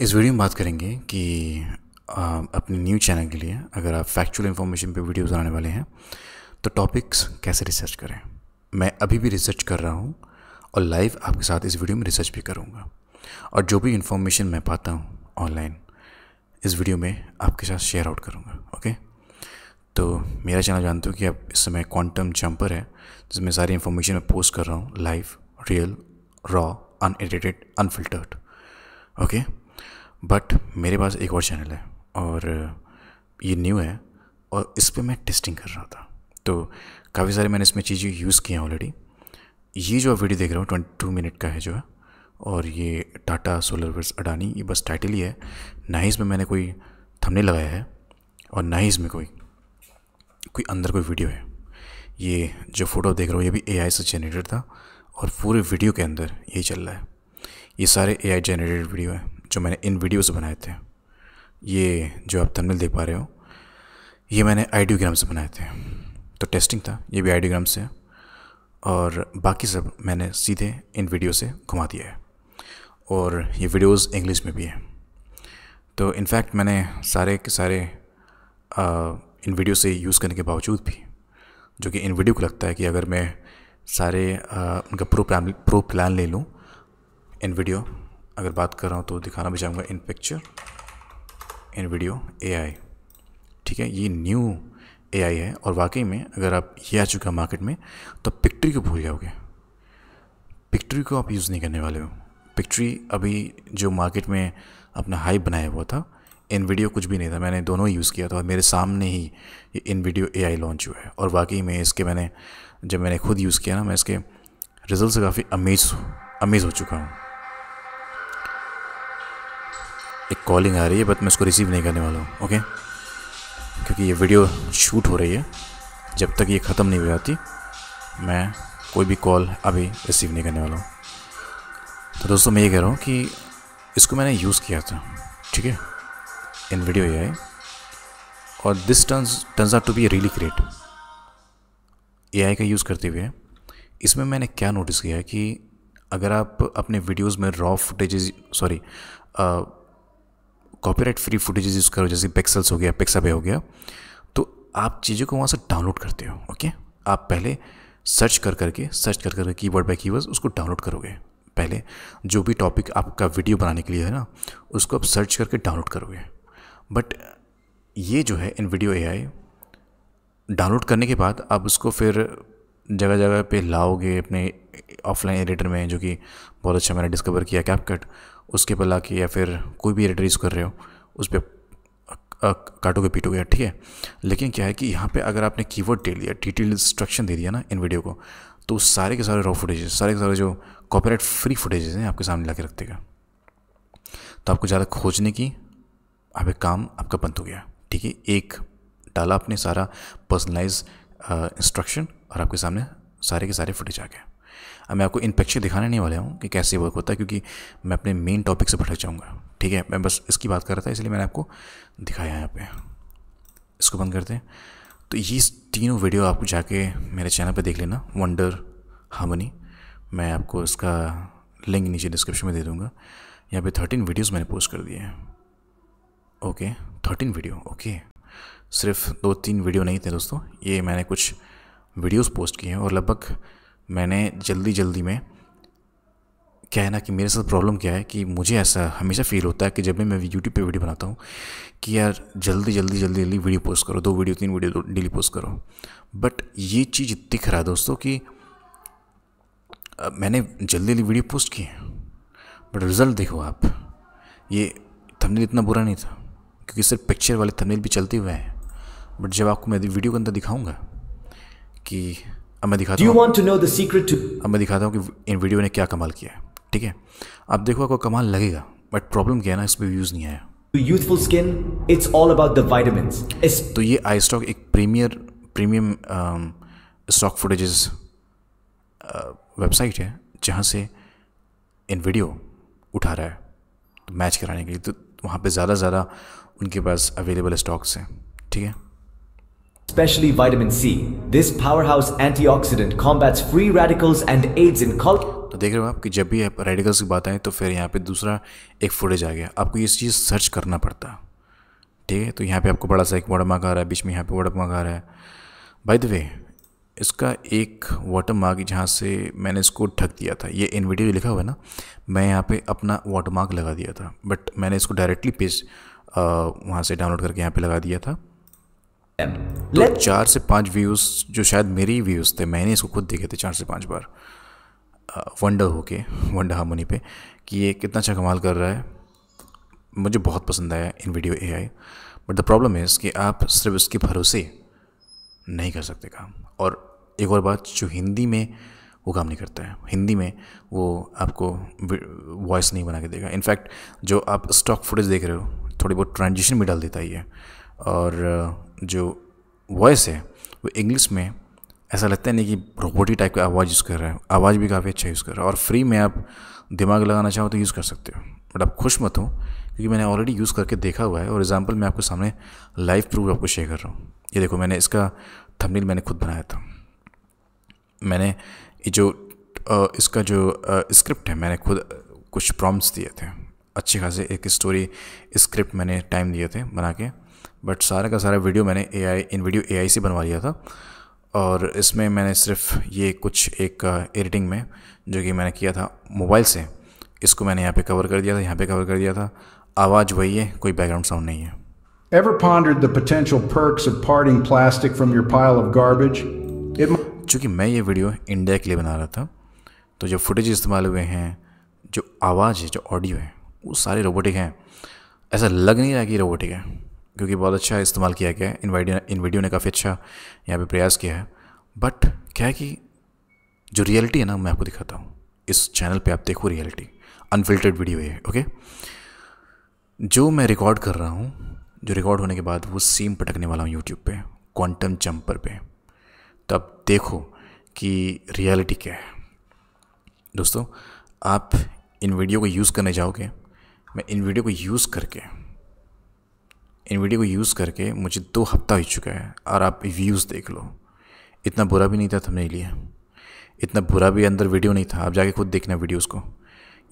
इस वीडियो में बात करेंगे कि अपने न्यू चैनल के लिए अगर आप फैक्चुअल इन्फॉर्मेशन पे वीडियो बनाने वाले हैं तो टॉपिक्स कैसे रिसर्च करें मैं अभी भी रिसर्च कर रहा हूँ और लाइव आपके साथ इस वीडियो में रिसर्च भी करूँगा और जो भी इन्फॉर्मेशन मैं पाता हूँ ऑनलाइन इस वीडियो में आपके साथ शेयर आउट करूँगा ओके तो मेरा चैनल जानते हो कि अब इस समय क्वांटम जंपर है जिसमें सारी इन्फॉर्मेशन मैं पोस्ट कर रहा हूँ live real raw unedited unfiltered okay okay? But मेरे पास एक और चैनल है और ये न्यू है और इस पर मैं टेस्टिंग कर रहा था तो काफ़ी सारे मैंने इसमें चीज़ें यूज़ की हैं ऑलरेडी ये जो वीडियो देख रहा हूँ ट्वेंटी टू मिनट का है जो है और ये टाटा सोलर वर्स अडानी ये बस टाइटल ही है ना ही इसमें मैंने कोई थंबनेल लगाया है और ना ही इसमें कोई कोई अंदर कोई वीडियो है ये जो फ़ोटो देख रहा हूँ ये भी ए से जनरेटेड था और पूरे वीडियो के अंदर यही चल रहा है ये सारे आई जनरेटेड वीडियो हैं जो मैंने इन वीडियो से बनाए थे ये जो आप थंबनेल देख पा रहे हो ये मैंने आइडियोग्राम से बनाए थे तो टेस्टिंग था ये भी आइडियोग्राम से और बाकी सब मैंने सीधे इन वीडियो से घुमा दिया है और ये वीडियोस इंग्लिश में भी हैं तो इनफैक्ट मैंने सारे के सारे आ, इन वीडियो से यूज़ करने के बावजूद भी जो कि इन वीडियो को लगता है कि अगर मैं सारे आ, उनका प्रो प्लान प्रो प्लान ले लूँ इन वीडियो अगर बात कर रहा हूँ तो दिखाना भी चाहूँगा इन पिक्चर इन वीडियो ए ठीक है ये न्यू ए है और वाकई में अगर आप ये आ चुका मार्केट में तो पिक्ट्री को भूल जाओगे पिक्ट्री को आप यूज़ नहीं करने वाले हो पिक्ट्री अभी जो मार्केट में अपना हाइप बनाया हुआ था इन वीडियो कुछ भी नहीं था मैंने दोनों यूज़ किया था और मेरे सामने ही ये इन वीडियो ए लॉन्च हुआ है और वाकई में इसके मैंने जब मैंने खुद यूज़ किया ना मैं इसके रिज़ल्ट से काफ़ी अमेज अमेज़ हो चुका हूँ एक कॉलिंग आ रही है बट मैं उसको रिसीव नहीं करने वाला हूँ ओके क्योंकि ये वीडियो शूट हो रही है जब तक ये ख़त्म नहीं हो जाती मैं कोई भी कॉल अभी रिसीव नहीं करने वाला हूँ तो दोस्तों मैं ये कह रहा हूँ कि इसको मैंने यूज़ किया था ठीक है इन वीडियो ये आई और this turns turns are to be really great AI का यूज़ करते हुए इसमें मैंने क्या नोटिस किया है कि अगर आप अपने वीडियोस में raw footage sorry copyright free footage use करो जैसे पिक्सल्स हो गया पिक्साबे हो गया तो आप चीज़ों को वहाँ से डाउनलोड करते हो ओके आप पहले सर्च कर करके सर्च कर करके कीवर्ड की कीवर्ड उसको डाउनलोड करोगे पहले जो भी टॉपिक आपका वीडियो बनाने के लिए है ना उसको आप सर्च करके डाउनलोड करोगे बट ये जो है इन वीडियो ए डाउनलोड करने के बाद आप उसको फिर जगह जगह पे लाओगे अपने ऑफलाइन एडिटर में जो कि बहुत अच्छा मैंने डिस्कवर किया कैपकट उसके पर के या फिर कोई भी एड्रेस कर रहे हो उस पर काटोगे पीटोगे ठीक है लेकिन क्या है कि यहाँ पे अगर आपने कीवर्ड दे लिया डिटेल इंस्ट्रक्शन दे दिया ना इन वीडियो को तो सारे के सारे रॉ फुटेज सारे के सारे जो कॉपीराइट फ्री फुटेज हैं आपके सामने ला के रख देगा तो आपको ज़्यादा खोजने की आप काम आपका बंद हो गया ठीक है एक डाला आपने सारा पर्सनलाइज इंस्ट्रक्शन और आपके सामने सारे के सारे फुटेज आ गया अब मैं आपको इन पिक्चर दिखाने नहीं वाला हूँ कि कैसे वर्क होता है क्योंकि मैं अपने मेन टॉपिक से भटक जाऊँगा ठीक है मैं बस इसकी बात कर रहा था इसलिए मैंने आपको दिखाया है यहाँ पे इसको बंद करते हैं तो ये तीनों वीडियो आपको जाके मेरे चैनल पर देख लेना वंडर हार्मनी मैं आपको इसका लिंक नीचे डिस्क्रिप्शन में दे दूँगा यहाँ पे थर्टीन वीडियोस मैंने पोस्ट कर दिए हैं ओके थर्टीन वीडियो ओके सिर्फ दो तीन वीडियो नहीं थे दोस्तों ये मैंने कुछ वीडियोस पोस्ट किए हैं और लगभग मैंने जल्दी जल्दी में क्या है ना कि मेरे साथ प्रॉब्लम क्या है कि मुझे ऐसा हमेशा फील होता है कि जब भी मैं यूट्यूब पे वीडियो बनाता हूँ कि यार जल्दी जल्दी जल्दी जल्दी वीडियो पोस्ट करो दो वीडियो तीन वीडियो डेली पोस्ट करो बट ये चीज़ इतनी खराब है दोस्तों कि मैंने जल्दी जल्दी वीडियो पोस्ट की बट रिज़ल्ट देखो आप ये थंबनेल इतना बुरा नहीं था क्योंकि सिर्फ पिक्चर वाले थंबनेल भी चलते हुए हैं बट जब आपको मैं वीडियो के अंदर दिखाऊँगा कि अब मैं दिखाता हूँ अब मैं दिखाता हूँ कि इन वीडियो ने क्या कमाल किया है ठीक है आप देखो आपको कमाल लगेगा बट प्रॉब्लम क्या है ना इसमें व्यूज़ नहीं आया youthful skin it's all about the vitamin तो ये आई स्टॉक एक premier premium stock footage website है जहाँ से इन वीडियो उठा रहा है तो मैच कराने के लिए तो वहाँ पे ज़्यादा ज़्यादा उनके पास अवेलेबल स्टॉक्स हैं ठीक है especially vitamin C. This powerhouse antioxidant combats free radicals and aids in collagen. तो देख रहे हो आप कि जब भी आप रेडिकल्स की बात आए तो फिर यहाँ पे दूसरा एक फुटेज आ गया आपको ये चीज़ सर्च करना पड़ता ठीक है तो यहाँ पे आपको बड़ा सा एक वाटर मार्क आ रहा है बीच में यहाँ पे वाटर मार्क आ रहा है बाय द वे इसका एक वाटर मार्क जहाँ से मैंने इसको ढक दिया था ये इन वीडियो लिखा हुआ है ना मैं यहाँ पे अपना वाटर मार्क लगा दिया था बट मैंने इसको डायरेक्टली पेज वहाँ से डाउनलोड करके यहाँ पे लगा दिया था तो चार से पाँच व्यूज़ जो शायद मेरी व्यूज़ थे मैंने इसको खुद देखे थे चार से पाँच बार वंडर होके वंडर हार्मोनी पे कि ये कितना अच्छा कमाल कर रहा है मुझे बहुत पसंद आया InVideo A I but the problem is कि आप सिर्फ इसके भरोसे नहीं कर सकते काम और एक और बात जो हिंदी में वो काम नहीं करता है हिंदी में वो आपको वॉइस नहीं बना के देगा इनफैक्ट जो आप स्टॉक फुटेज देख रहे हो थोड़ी बहुत ट्रांजिशन भी डाल देता ही है और जो वॉइस है वो इंग्लिश में ऐसा लगता है नहीं कि रोबोटिक टाइप का आवाज़ यूज़ कर रहा है आवाज़ भी काफ़ी अच्छा यूज़ कर रहा है और फ्री में आप दिमाग लगाना चाहो तो यूज़ कर सकते हो बट आप खुश मत हो क्योंकि मैंने ऑलरेडी यूज़ करके देखा हुआ है और एग्जाम्पल मैं आपके सामने लाइव प्रूफ आपको शेयर कर रहा हूँ ये देखो मैंने इसका थंबनेल मैंने खुद बनाया था मैंने ये जो इसका जो स्क्रिप्ट है मैंने खुद कुछ प्रॉम्प्ट्स दिए थे अच्छे खासे एक स्टोरी स्क्रिप्ट मैंने टाइम दिए थे बना के बट सारे का सारा वीडियो मैंने ए आई इन वीडियो ए आई से बनवा लिया था और इसमें मैंने सिर्फ ये कुछ एक एडिटिंग uh, में जो कि मैंने किया था मोबाइल से इसको मैंने यहाँ पे कवर कर दिया था यहाँ पे कवर कर दिया था आवाज़ वही है कोई बैकग्राउंड साउंड नहीं है Ever pondered the potential perks of parting plastic from your pile of garbage? चूँकि मैं ये वीडियो इंडिया के लिए बना रहा था तो जो फुटेज इस्तेमाल हुए हैं जो आवाज़ है जो ऑडियो है वो सारे रोबोटिक हैं ऐसा लग नहीं रहा कि रोबोटिक है क्योंकि बहुत अच्छा इस्तेमाल किया गया है इन वीडियो इन वीडियो ने काफ़ी अच्छा यहाँ पे प्रयास किया है बट क्या है कि जो रियलिटी है ना मैं आपको दिखाता हूँ इस चैनल पे आप देखो रियलिटी अनफिल्टर्ड वीडियो है ओके जो मैं रिकॉर्ड कर रहा हूँ जो रिकॉर्ड होने के बाद वो सीम पटकने वाला हूँ यूट्यूब पर क्वांटम चम्पर पर तो आप देखो कि रियलिटी क्या है दोस्तों आप इन वीडियो को यूज़ करने जाओगे मैं इन वीडियो को यूज़ करके वीडियो को यूज़ करके मुझे दो हफ्ता हो चुका है और आप व्यूज़ देख लो इतना बुरा भी नहीं था थमने लिए इतना बुरा भी अंदर वीडियो नहीं था आप जाके खुद देखना वीडियोज़ को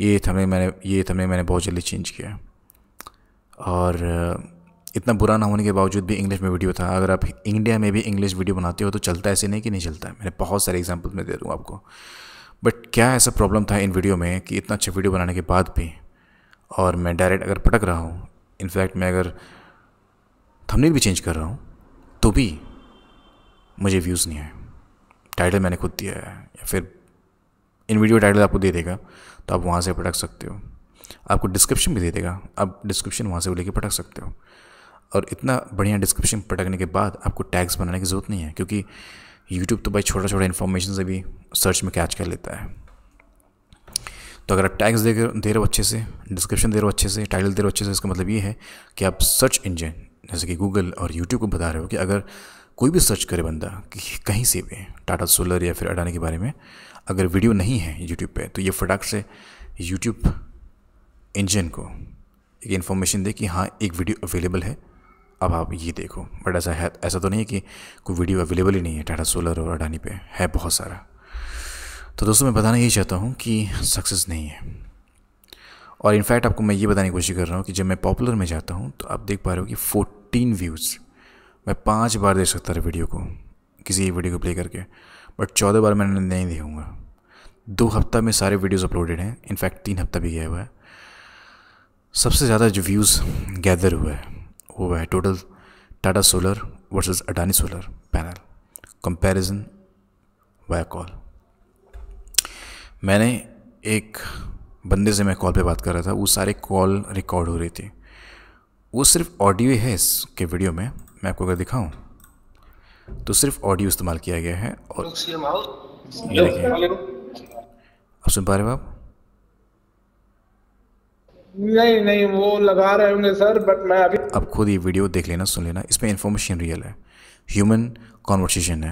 ये थमने मैंने ये थमने मैंने बहुत जल्दी चेंज किया और इतना बुरा ना होने के बावजूद भी इंग्लिश में वीडियो था अगर आप इंडिया में भी इंग्लिश वीडियो बनाते हो तो चलता ऐसे नहीं कि नहीं चलता है मैंने बहुत सारे एग्ज़ाम्पल्स में दे दूँ आपको बट क्या ऐसा प्रॉब्लम था इन वीडियो में कि इतना अच्छा वीडियो बनाने के बाद भी और मैं डायरेक्ट अगर पटक रहा हूँ इनफैक्ट मैं अगर थंबनेल भी चेंज कर रहा हूँ तो भी मुझे व्यूज़ नहीं आए टाइटल मैंने खुद दिया है या फिर इन वीडियो टाइटल आपको दे देगा तो आप वहाँ से पटक सकते हो आपको डिस्क्रिप्शन भी दे देगा आप डिस्क्रिप्शन वहाँ से लेके पटक सकते हो और इतना बढ़िया डिस्क्रिप्शन पटकने के बाद आपको टैग्स बनाने की ज़रूरत नहीं है क्योंकि यूट्यूब तो भाई छोटा छोटा इन्फॉर्मेशन से भी सर्च में कैच कर लेता है तो अगर आप टैग्स दे दे रहे हो अच्छे से डिस्क्रिप्शन दे रहे हो अच्छे से टाइटल दे रहे हो अच्छे से इसका मतलब ये है कि आप सर्च इंजन जैसे कि गूगल और यूट्यूब को बता रहे हो कि अगर कोई भी सर्च करे बंदा कि कहीं से भी टाटा सोलर या फिर अडानी के बारे में अगर वीडियो नहीं है यूट्यूब पे तो ये फटाक से यूट्यूब इंजन को एक इन्फॉर्मेशन दे कि हाँ एक वीडियो अवेलेबल है अब आप ये देखो बट ऐसा है ऐसा तो नहीं है कि कोई वीडियो अवेलेबल ही नहीं है टाटा सोलर और अडानी पे है बहुत सारा तो दोस्तों मैं बताना यही चाहता हूँ कि सक्सेस नहीं है और इनफैक्ट आपको मैं ये बताने की कोशिश कर रहा हूँ कि जब मैं पॉपुलर में जाता हूँ तो आप देख पा रहे हो कि फोर्ट फोर्टीन व्यूज़ मैं पाँच बार देख सकता था वीडियो को किसी वीडियो को प्ले करके बट चौदह बार मैंने नहीं देखूँगा दो हफ्ता में सारे वीडियोज़ अपलोडेड हैं इनफैक्ट तीन हफ्ता भी गया हुआ है सबसे ज़्यादा जो व्यूज़ गैदर हुआ है वो है total Tata solar versus Adani solar panel comparison via call मैंने एक बंदे से मैं कॉल पे बात कर रहा था वो सारे कॉल रिकॉर्ड हो रही थी वो सिर्फ ऑडियो है इसके वीडियो में मैं आपको अगर दिखाऊं तो सिर्फ ऑडियो इस्तेमाल किया गया है और आप सुन पा रहे हो आप नहीं नहीं वो लगा रहे होंगे सर बट मैं अभी अब खुद ये वीडियो देख लेना सुन लेना इसमें इन्फॉर्मेशन रियल है ह्यूमन कॉन्वर्सेशन है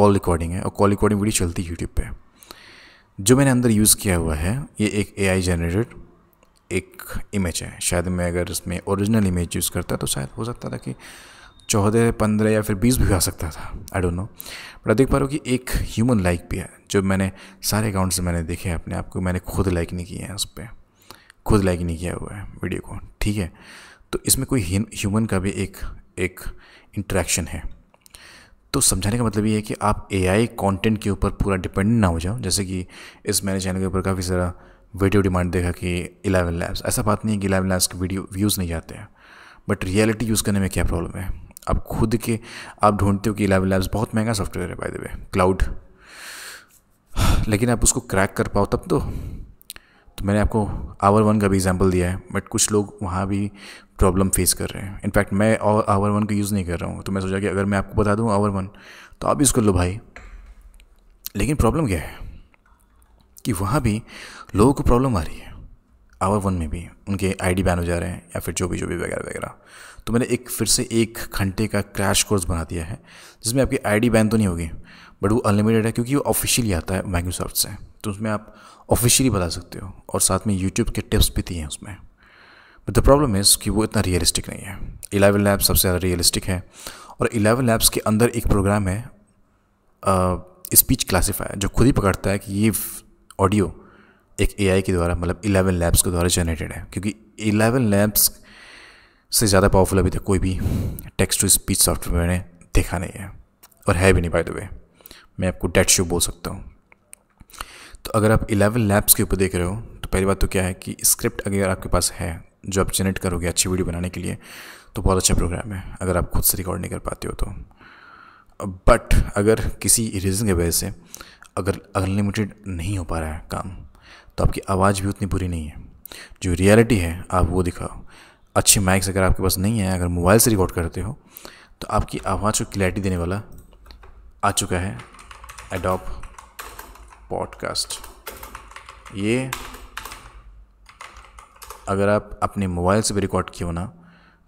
कॉल रिकॉर्डिंग है और कॉल रिकॉर्डिंग वीडियो चलती है यूट्यूब पर जो मैंने अंदर यूज़ किया हुआ है ये एक ए आई जनरेटेड एक इमेज है शायद मैं अगर इसमें ओरिजिनल इमेज यूज़ करता तो शायद हो सकता था कि चौदह पंद्रह या फिर बीस भी आ सकता था आई डोंट नो बट देख पा रहा हूँ कि एक ह्यूमन लाइक भी है जो मैंने सारे अकाउंट से मैंने देखे हैं अपने आप को मैंने खुद लाइक नहीं किए हैं उस पर खुद लाइक नहीं किया हुआ है वीडियो को ठीक है तो इसमें कोई ह्यूमन का भी एक एक इंट्रैक्शन है तो समझाने का मतलब ये है कि आप ए आई कॉन्टेंट के ऊपर पूरा डिपेंडेंट ना हो जाओ जैसे कि इस मैंने चैनल के ऊपर काफ़ी सारा वीडियो डिमांड देखा कि इलेवन लैब्स ऐसा बात नहीं है कि इलेवन लैब्स के वीडियो व्यूज़ नहीं आते हैं बट रियलिटी यूज़ करने में क्या प्रॉब्लम है आप खुद के आप ढूंढते हो कि इलेवन लैब्स बहुत महंगा सॉफ्टवेयर है बाय द वे क्लाउड लेकिन आप उसको क्रैक कर पाओ तब तो तो मैंने आपको आवर वन का भी एग्जांपल दिया है बट कुछ लोग वहाँ भी प्रॉब्लम फेस कर रहे हैं इनफैक्ट मैं और आवर वन का यूज़ नहीं कर रहा हूँ तो मैं सोचा कि अगर मैं आपको बता दूँ आवर वन तो आप इसको लो भाई लेकिन प्रॉब्लम क्या है कि वहाँ भी लोगों को प्रॉब्लम आ रही है आवर वन में भी उनके आईडी बैन हो जा रहे हैं या फिर जो भी जो भी वगैरह वगैरह तो मैंने एक फिर से एक घंटे का क्रैश कोर्स बना दिया है जिसमें आपकी आईडी बैन तो नहीं होगी बट वो अनलिमिटेड है क्योंकि वो ऑफिशियली आता है माइक्रोसॉफ्ट से तो उसमें आप ऑफिशियली बता सकते हो और साथ में यूट्यूब के टिप्स भी दिए हैं उसमें बट द प्रॉब्लम इज़ कि वो इतना रियलिस्टिक नहीं है इलेवन लैब सबसे ज़्यादा रियलिस्टिक है और इलेवन लैब्स के अंदर एक प्रोग्राम है स्पीच क्लासीफायर जो खुद ही पकड़ता है कि ये ऑडियो एक एआई के द्वारा मतलब इलेवन लैब्स के द्वारा जनरेटेड है क्योंकि इलेवन लैब्स से ज़्यादा पावरफुल अभी तक कोई भी टेक्स्ट टू स्पीच सॉफ्टवेयर ने देखा नहीं है और है भी नहीं बाय द वे मैं आपको डेट शो बोल सकता हूँ तो अगर आप इलेवन लैब्स के ऊपर देख रहे हो तो पहली बात तो क्या है कि स्क्रिप्ट अगर आपके पास है जो आप जनरेट करोगे अच्छी वीडियो बनाने के लिए तो बहुत अच्छा प्रोग्राम है अगर आप खुद से रिकॉर्ड नहीं कर पाते हो तो बट अगर किसी रीज़न की वजह से अगर अनलिमिटेड नहीं हो पा रहा है काम तो आपकी आवाज़ भी उतनी बुरी नहीं है जो रियलिटी है आप वो दिखाओ अच्छे माइक्स अगर आपके पास नहीं है अगर मोबाइल से रिकॉर्ड करते हो तो आपकी आवाज़ को क्लैरिटी देने वाला आ चुका है एडॉप पॉडकास्ट ये अगर आप अपने मोबाइल से भी रिकॉर्ड किए हो ना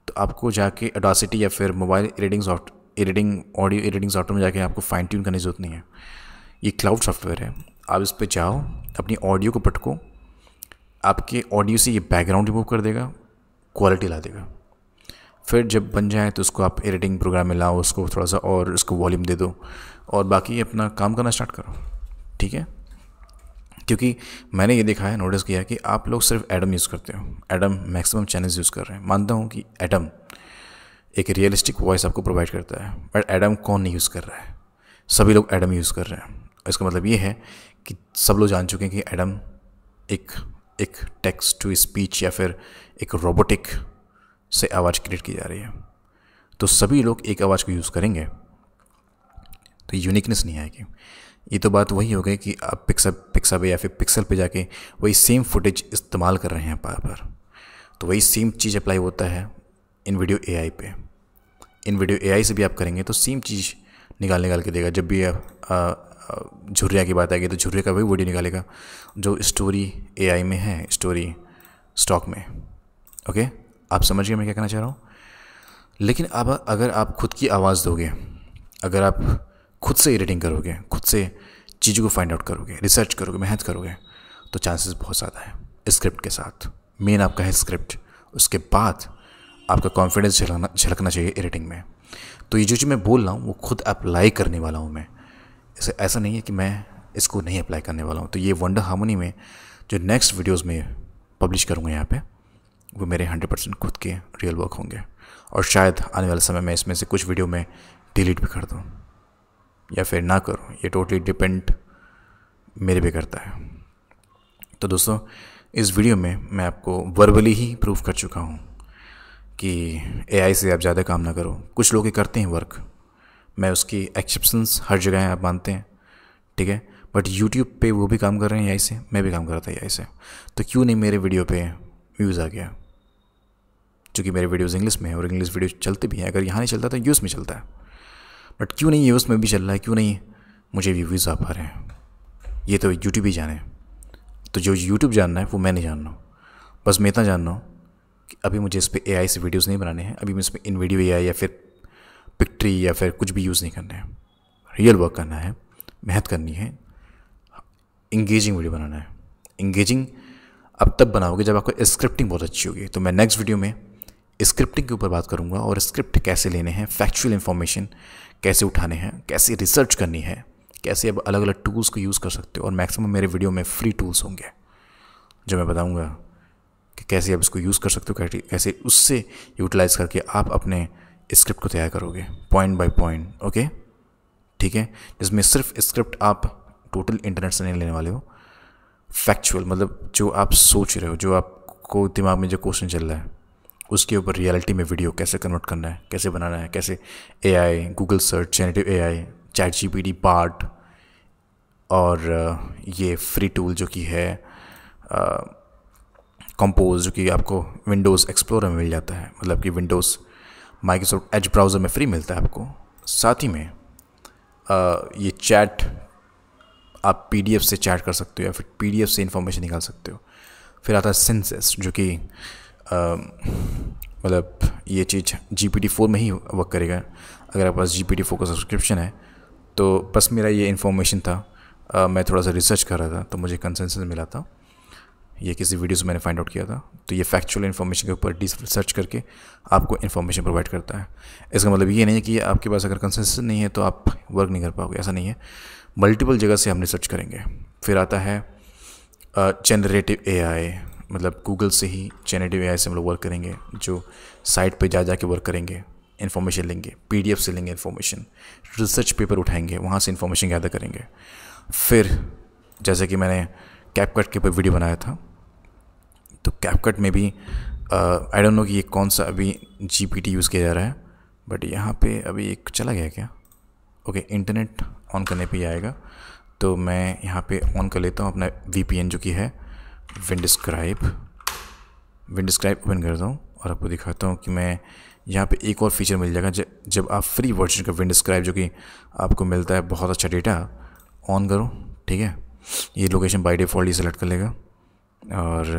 तो आपको जाके एडोसिटी या फिर mobile editing soft editing audio editing software में जाके आपको फाइन ट्यून करने की जरूरत नहीं है ये क्लाउड सॉफ्टवेयर है आप इस पर जाओ अपनी ऑडियो को पटको आपके ऑडियो से ये बैकग्राउंड रिमूव कर देगा क्वालिटी ला देगा फिर जब बन जाए तो उसको आप एडिटिंग प्रोग्राम में लाओ उसको थोड़ा सा और उसको वॉल्यूम दे दो और बाकी अपना काम करना स्टार्ट करो ठीक है क्योंकि मैंने ये देखा है नोटिस किया कि आप लोग सिर्फ एडम यूज़ करते हो एडम मैक्सिमम चैनल्स यूज़ कर रहे हैं मानता हूँ कि एडम एक रियलिस्टिक वॉइस आपको प्रोवाइड करता है बट एडम कौन नहीं यूज़ कर रहा है सभी लोग एडम यूज़ कर रहे हैं इसका मतलब ये है कि सब लोग जान चुके हैं कि एडम एक एक टेक्स्ट टू स्पीच या फिर एक रोबोटिक से आवाज़ क्रिएट की जा रही है तो सभी लोग एक आवाज़ को यूज़ करेंगे तो यूनिकनेस नहीं आएगी ये तो बात वही हो गई कि आप पिक्सल पिक्सल पे या फिर पिक्सल पे जाके वही सेम फुटेज इस्तेमाल कर रहे हैं बार बार तो वही सेम चीज़ अप्लाई होता है इन वीडियो ए पे इन वीडियो ए से भी आप करेंगे तो सेम चीज़ निकाल निकाल के देगा जब भी आप झुर्रिया की बात आएगी तो झुर्रिया का भी वीडियो निकालेगा जो स्टोरी ए में है स्टोरी स्टॉक में ओके आप समझिए मैं क्या कहना चाह रहा हूँ लेकिन अब अगर आप खुद की आवाज़ दोगे अगर आप खुद से एडिटिंग करोगे खुद से चीज़ों को फाइंड आउट करोगे रिसर्च करोगे मेहनत करोगे तो चांसेस बहुत ज़्यादा है स्क्रिप्ट के साथ मेन आपका है स्क्रिप्ट उसके बाद आपका कॉन्फिडेंस झलकना झलकना चाहिए एडिटिंग में तो ये जो चीज़ मैं बोल रहा हूँ वो खुद अप्लाई करने वाला हूँ मैं ऐसा नहीं है कि मैं इसको नहीं अप्लाई करने वाला हूँ तो ये वंडर हार्मोनी में जो नेक्स्ट वीडियोस में पब्लिश करूँगा यहाँ पे वो मेरे हंड्रेड परसेंट खुद के रियल वर्क होंगे और शायद आने वाले समय में इसमें से कुछ वीडियो में डिलीट भी कर दूँ या फिर ना करूँ ये टोटली डिपेंड मेरे पे करता है तो दोस्तों इस वीडियो में मैं आपको वर्बली ही प्रूव कर चुका हूँ कि एआई से आप ज़्यादा काम ना करो कुछ लोग करते हैं वर्क मैं उसकी एक्सेप्शंस हर जगह आप मानते हैं ठीक है बट यूट्यूब पे वो भी काम कर रहे हैं यहीं से मैं भी काम कर रहा था यहीं से तो क्यों नहीं मेरे वीडियो पे व्यूज़ आ गया चूँकि मेरे वीडियोज़ इंग्लिश में हैं और इंग्लिश वीडियो चलते भी हैं अगर यहाँ नहीं चलता तो यूएस में चलता है बट क्यों नहीं यूएस में भी चल रहा है क्यों नहीं मुझे व्यूज़ आ पा रहे हैं ये तो यूट्यूब ही जाने तो जो यूट्यूब जानना है वो मैं नहीं जान रहा हूँ बस मैं इतना जान रहा हूँ कि अभी मुझे इस पर ए से वीडियोज़ नहीं बनाने हैं अभी मैं इसमें इन वीडियो ए या फिर पिक्ट्री या फिर कुछ भी यूज़ नहीं करना है रियल वर्क करना है मेहनत करनी है इंगेजिंग वीडियो बनाना है इंगेजिंग अब तब बनाओगे जब आपको स्क्रिप्टिंग बहुत अच्छी होगी तो मैं नेक्स्ट वीडियो में स्क्रिप्टिंग के ऊपर बात करूँगा और स्क्रिप्ट कैसे लेने हैं फैक्चुअल इन्फॉर्मेशन कैसे उठाने हैं कैसे रिसर्च करनी है कैसे अब अलग अलग टूल्स को यूज़ कर सकते हो और मैक्सिमम मेरे वीडियो में फ्री टूल्स होंगे जो मैं बताऊँगा कि कैसे आप इसको यूज़ कर सकते हो कैसे उससे यूटिलाइज़ करके आप अपने स्क्रिप्ट को तैयार करोगे पॉइंट बाय पॉइंट ओके ठीक है जिसमें सिर्फ स्क्रिप्ट आप टोटल इंटरनेट से नहीं लेने वाले हो फैक्चुअल मतलब जो आप सोच रहे हो जो आपको दिमाग में जो क्वेश्चन चल रहा है उसके ऊपर रियलिटी में वीडियो कैसे कन्वर्ट करना है कैसे बनाना है कैसे A I Google search generative AI chat G P T part और uh, ये फ्री टूल जो कि है कंपोज uh, जो कि आपको विंडोज़ एक्सप्लोरर में मिल जाता है मतलब कि विंडोज़ माइक्रोसॉफ्ट एज ब्राउज़र में फ्री मिलता है आपको साथ ही में आ, ये चैट आप पी से चैट कर सकते हो या फिर पी से इन्फॉर्मेशन निकाल सकते हो फिर आता है सेंसेस जो कि मतलब ये चीज़ जी पी टी फोर में ही वर्क करेगा अगर आपके पास जी पी टी फोर का सब्सक्रिप्शन है तो बस मेरा ये इन्फॉर्मेशन था आ, मैं थोड़ा सा रिसर्च कर रहा था तो मुझे कंसेंसस मिला था ये किसी वीडियो से मैंने फाइंड आउट किया था तो ये फैक्चुअल इन्फॉर्मेशन के ऊपर डी सर्च करके आपको इन्फॉर्मेशन प्रोवाइड करता है इसका मतलब ये नहीं है कि आपके पास अगर कंसेंस नहीं है तो आप वर्क नहीं कर पाओगे ऐसा नहीं है मल्टीपल जगह से हम रिसर्च करेंगे फिर आता है जनरेटिव ए मतलब गूगल से ही जेनेटिव ए से हम लोग वर्क करेंगे जो साइट पर जा जा के वर्क करेंगे इन्फॉर्मेशन लेंगे पी से लेंगे इन्फॉर्मेशन रिसर्च पेपर उठाएंगे वहाँ से इन्फॉर्मेशन गैदर करेंगे फिर जैसे कि मैंने कैपकट के ऊपर वीडियो बनाया था तो कैपकट में भी आई डोंट नो कि ये कौन सा अभी जी यूज़ किया जा रहा है बट यहाँ पे अभी एक चला गया क्या ओके इंटरनेट ऑन करने पे आएगा तो मैं यहाँ पे ऑन कर लेता हूँ अपना वी जो कि है विंडस्क्राइब विंडस्क्राइब ओपन करता हूँ और आपको दिखाता हूँ कि मैं यहाँ पे एक और फीचर मिल जाएगा जब जब आप फ्री वर्जन का विंडस्क्राइब जो कि आपको मिलता है बहुत अच्छा डेटा ऑन करो ठीक है ये लोकेशन बाई डिफ़ॉल्ट ही सेलेक्ट कर लेगा और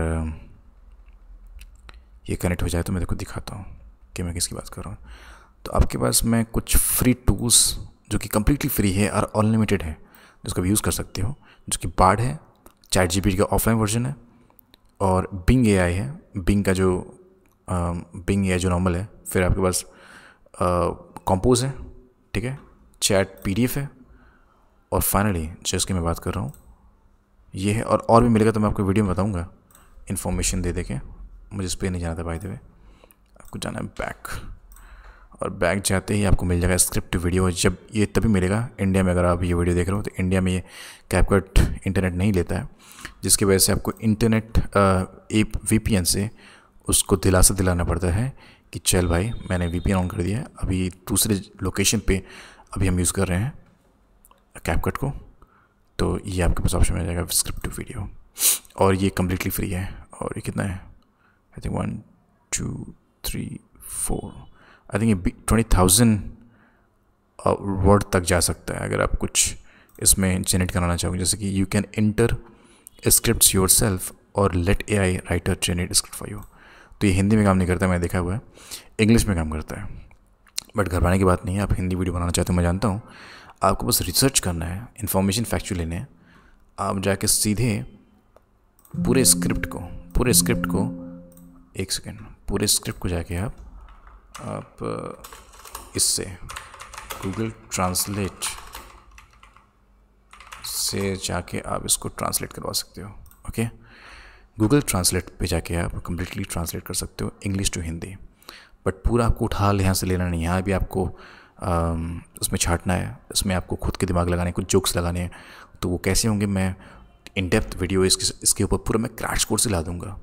ये कनेक्ट हो जाए तो मैं देखो दिखाता हूँ कि मैं किसकी बात कर रहा हूँ तो आपके पास मैं कुछ फ्री टूल्स जो कि कम्प्लीटली फ्री है और अनलिमिटेड है जिसको भी यूज़ कर सकते हो जो कि बाढ़ है चैट जी का ऑफलाइन वर्जन है और बिंग ए है बिंग का जो बिंग ए जो नॉर्मल है फिर आपके पास कॉम्पोज है ठीक है चैट पी है और फाइनली जिसकी मैं बात कर रहा हूँ ये है और और भी मिलेगा तो मैं आपको वीडियो में बताऊँगा इन्फॉर्मेशन दे दे के मुझे इस पर नहीं जाना था भाई देवे आपको जाना है बैक और बैक जाते ही आपको मिल जाएगा स्क्रिप्ट वीडियो जब ये तभी मिलेगा इंडिया में अगर आप ये वीडियो देख रहे हो तो इंडिया में ये कैपकट इंटरनेट नहीं लेता है जिसकी वजह से आपको इंटरनेट एप वी से उसको दिलासा दिलाना पड़ता है कि चल भाई मैंने वी ऑन कर दिया है अभी दूसरे लोकेशन पे अभी हम यूज़ कर रहे हैं कैपकट को तो ये आपके पास ऑप्शन मिल जाएगा स्क्रिप्ट वीडियो और ये कम्प्लीटली फ्री है और ये कितना है I think one, two, three, four. I think ये ट्वेंटी थाउजेंड वर्ड तक जा सकता है अगर आप कुछ इसमें जेनरेट कराना चाहोगे जैसे कि you can enter script yourself और let A I writer generate script for you तो ये हिंदी में काम नहीं करता मैं देखा हुआ है इंग्लिश में काम करता है बट घबराने की बात नहीं है आप हिंदी वीडियो बनाना चाहते हो मैं जानता हूँ आपको बस रिसर्च करना है इन्फॉर्मेशन फैक्चुअल लेने हैं आप जाके सीधे पूरे स्क्रिप्ट को पूरे स्क्रिप्ट को एक सेकेंड पूरे स्क्रिप्ट को जाके आप आप इससे गूगल ट्रांसलेट से जाके आप इसको ट्रांसलेट करवा सकते हो ओके गूगल ट्रांसलेट पे जाके आप कम्प्लीटली ट्रांसलेट कर सकते हो इंग्लिश टू हिंदी बट पूरा आपको उठाल यहाँ से लेना नहीं है यहाँ भी आपको उसमें छाटना है उसमें आपको खुद के दिमाग लगाने कुछ जोक्स लगाने हैं तो वो कैसे होंगे मैं इन डेप्थ वीडियो इसके इसके ऊपर पूरा मैं क्रैश कोर्स ही ला दूँगा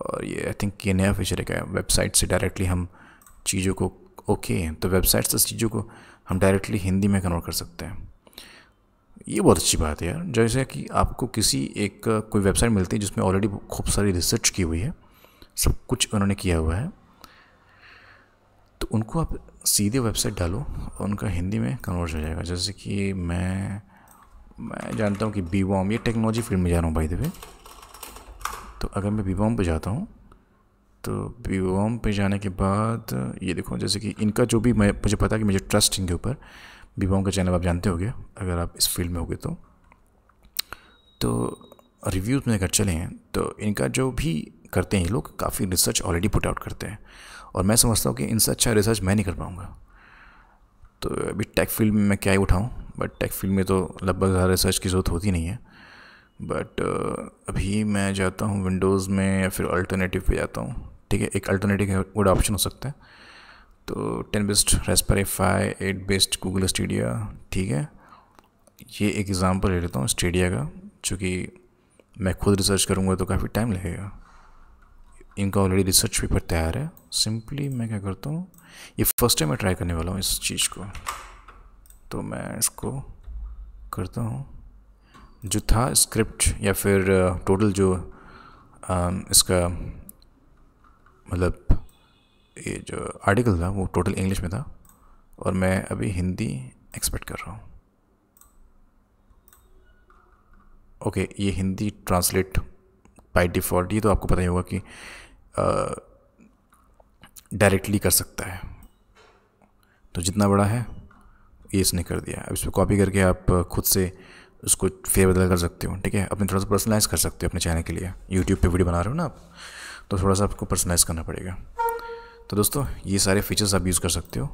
और ये आई थिंक ये नया फीचर है वेबसाइट से डायरेक्टली हम चीज़ों को ओके okay, तो वेबसाइट से चीज़ों को हम डायरेक्टली हिंदी में कन्वर्ट कर सकते हैं ये बहुत अच्छी बात है यार जैसे कि आपको किसी एक कोई वेबसाइट मिलती है जिसमें ऑलरेडी खूब सारी रिसर्च की हुई है सब कुछ उन्होंने किया हुआ है तो उनको आप सीधे वेबसाइट डालो और उनका हिंदी में कन्वर्ट हो जाएगा जैसे कि मैं मैं जानता हूँ कि बी वॉम ये टेक्नोलॉजी फील्ड में जा रहा हूँ भाई देवे तो अगर मैं वी पे जाता हूँ तो वी पे जाने के बाद ये देखो जैसे कि इनका जो भी मैं मुझे पता है कि मुझे ट्रस्ट इनके ऊपर वी का चैनल आप जानते होगे अगर आप इस फील्ड में होगे तो तो रिव्यूज़ में अगर चले हैं तो इनका जो भी करते हैं ये लोग काफ़ी रिसर्च ऑलरेडी पुट आउट करते हैं और मैं समझता हूँ कि इनसे अच्छा रिसर्च मैं नहीं कर पाऊँगा तो अभी टेक फील्ड में मैं क्या ही उठाऊँ बट टेक फील्ड में तो लगभग ज़्यादा रिसर्च की ज़रूरत होती नहीं है बट uh, अभी मैं जाता हूँ विंडोज़ में या फिर अल्टरनेटिव पे जाता हूँ ठीक है एक अल्टरनेटिव गुड ऑप्शन हो सकता है तो ten best raspberry pi eight best Google Stadia ठीक है ये एग्ज़ाम्पल ले लेता हूँ स्टेडिया का चूँकि मैं खुद रिसर्च करूँगा तो काफ़ी टाइम लगेगा इनका ऑलरेडी रिसर्च पेपर तैयार है सिंपली मैं क्या करता हूँ ये फर्स्ट टाइम मैं ट्राई करने वाला हूँ इस चीज़ को तो मैं इसको करता हूँ जो था स्क्रिप्ट या फिर टोटल uh, जो um, इसका मतलब ये जो आर्टिकल था वो टोटल इंग्लिश में था और मैं अभी हिंदी एक्सपेक्ट कर रहा हूँ ओके ये हिंदी ट्रांसलेट बाई डिफ़ॉल्ट ये तो आपको पता ही होगा कि डायरेक्टली uh, कर सकता है तो जितना बड़ा है ये इसने कर दिया अब पर कॉपी करके आप खुद से उसको फेर बदल कर सकते हो ठीक है अपने थोड़ा सा पर्सनलाइज कर सकते हो अपने चैनल के लिए यूट्यूब पे वीडियो बना रहे हो ना आप तो थोड़ा सा आपको पर्सनलाइज करना पड़ेगा तो दोस्तों ये सारे फीचर्स आप यूज़ कर सकते हो